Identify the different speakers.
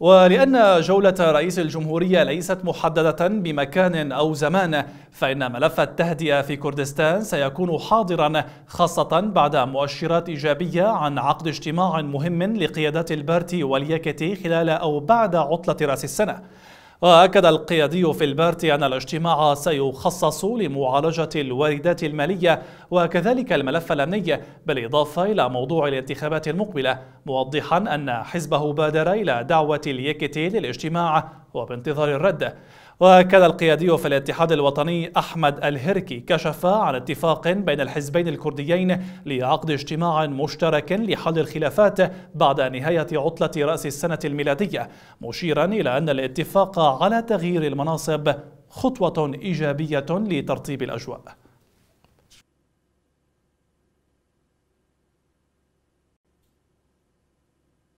Speaker 1: ولأن جولة رئيس الجمهورية ليست محددة بمكان أو زمان فإن ملف التهدئة في كردستان سيكون حاضرا خاصة بعد مؤشرات إيجابية عن عقد اجتماع مهم لقيادات البارتي واليكتي خلال أو بعد عطلة رأس السنة وأكد القيادي في البارتي أن الاجتماع سيخصص لمعالجة الواردات المالية وكذلك الملف الأمني بالإضافة إلى موضوع الانتخابات المقبلة موضحا أن حزبه بادر إلى دعوة اليكتي للاجتماع وبانتظار الرد وكان القيادي في الاتحاد الوطني أحمد الهركي كشف عن اتفاق بين الحزبين الكرديين لعقد اجتماع مشترك لحل الخلافات بعد نهاية عطلة رأس السنة الميلادية مشيرا إلى أن الاتفاق على تغيير المناصب خطوة إيجابية لترتيب الأجواء